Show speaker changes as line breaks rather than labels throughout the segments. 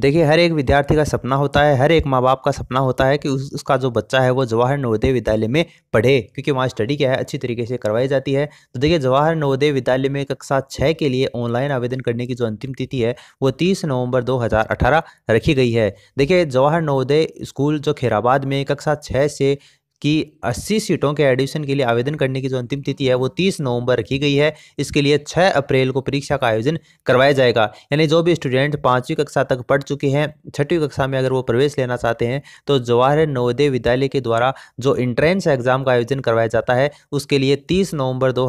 देखिए हर एक विद्यार्थी का सपना होता है हर एक माँ बाप का सपना होता है कि उस, उसका जो बच्चा है वो जवाहर नवोदय विद्यालय में पढ़े क्योंकि वहाँ स्टडी क्या है अच्छी तरीके से करवाई जाती है तो देखिए जवाहर नवोदय विद्यालय में कक्षा छः के लिए ऑनलाइन आवेदन करने की जो अंतिम तिथि है वो तीस नवम्बर दो रखी गई है देखिए जवाहर नवोदय स्कूल जो खेराबाद में कक्षा छः से कि 80 सीटों के एडमिशन के लिए आवेदन करने की जो अंतिम तिथि है वो 30 नवंबर रखी गई है इसके लिए 6 अप्रैल को परीक्षा का आयोजन करवाया जाएगा यानी जो भी स्टूडेंट पाँचवीं कक्षा तक पढ़ चुके हैं छठवीं कक्षा में अगर वो प्रवेश लेना चाहते हैं तो जवाहर नवोदय विद्यालय के द्वारा जो इंट्रेंस एग्जाम का आयोजन करवाया जाता है उसके लिए तीस नवंबर दो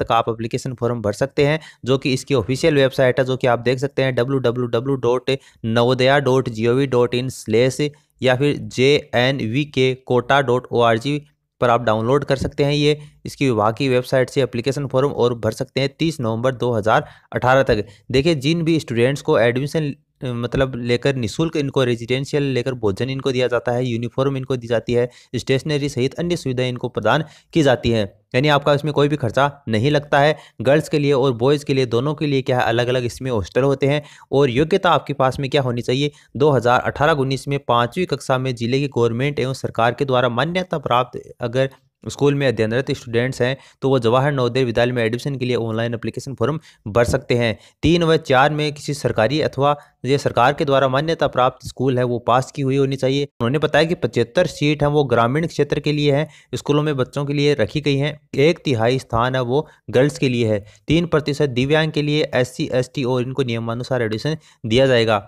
तक आप अप्लीकेशन फॉर्म भर सकते हैं जो कि इसकी ऑफिशियल वेबसाइट है जो कि आप देख सकते हैं W W W dot Navodaya dot G O V dot in slash या फिर J N V K Kota dot O R G पर आप डाउनलोड कर सकते हैं ये इसकी विभाग की वेबसाइट से एप्लीकेशन फॉर्म और भर सकते हैं 30 नवंबर 2018 तक देखिए जिन भी स्टूडेंट्स को एडमिशन मतलब लेकर निशुल्क इनको रेजिडेंशियल लेकर भोजन इनको दिया जाता है यूनिफॉर्म इनको दी जाती है स्टेशनरी सहित अन्य सुविधाएं इनको प्रदान की जाती हैं यानी आपका इसमें कोई भी खर्चा नहीं लगता है गर्ल्स के लिए और बॉयज़ के लिए दोनों के लिए क्या है अलग अलग इसमें हॉस्टल होते हैं और योग्यता आपके पास में क्या होनी चाहिए 2018 हज़ार में पाँचवीं कक्षा में जिले की गवर्नमेंट एवं सरकार के द्वारा मान्यता प्राप्त अगर स्कूल में अध्ययनरत स्टूडेंट्स हैं तो वो जवाहर नवोदय विद्यालय में एडमिशन के लिए ऑनलाइन एप्लीकेशन फॉर्म भर सकते हैं तीन व चार में किसी सरकारी अथवा ये सरकार के द्वारा मान्यता प्राप्त स्कूल है वो पास की हुई होनी चाहिए उन्होंने बताया कि पचहत्तर सीट हैं वो ग्रामीण क्षेत्र के लिए हैं स्कूलों में बच्चों के लिए रखी गई हैं एक तिहाई स्थान है वो गर्ल्स के लिए है तीन प्रतिशत दिव्यांग के लिए एस सी और इनको नियमानुसार एडमिशन दिया जाएगा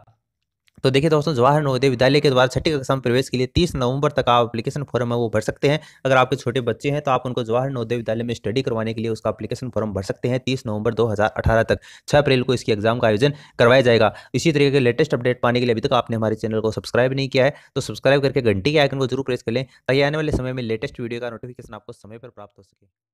तो देखिए दोस्तों जवाहर नवोदय विद्यालय के द्वारा छठी कक्षा में प्रवेश के लिए तीस नवंबर तक आप अपलीकेशन फॉर्म है वो भर सकते हैं अगर आपके छोटे बच्चे हैं तो आप उनको जवाहर नवोदय विद्यालय में स्टडी करवाने के लिए उसका अपलीकेशन फॉर्म भर सकते हैं तीस नवंबर दो तक छह अप्रैल को इसकी एग्जाम का आयोजन करवाया जाएगा इसी तरीके के लेटेस्ट अपडेट पाने के लिए अभी तक आपने हमारे चैनल को सब्सक्राइब नहीं किया है तो सब्सक्राइब करके घंटी के आइकन को जरूर प्रेस कर लें ताकि आने वाले समय में लेटेस्ट वीडियो का नोटिफिकेशन आपको समय पर प्राप्त हो सके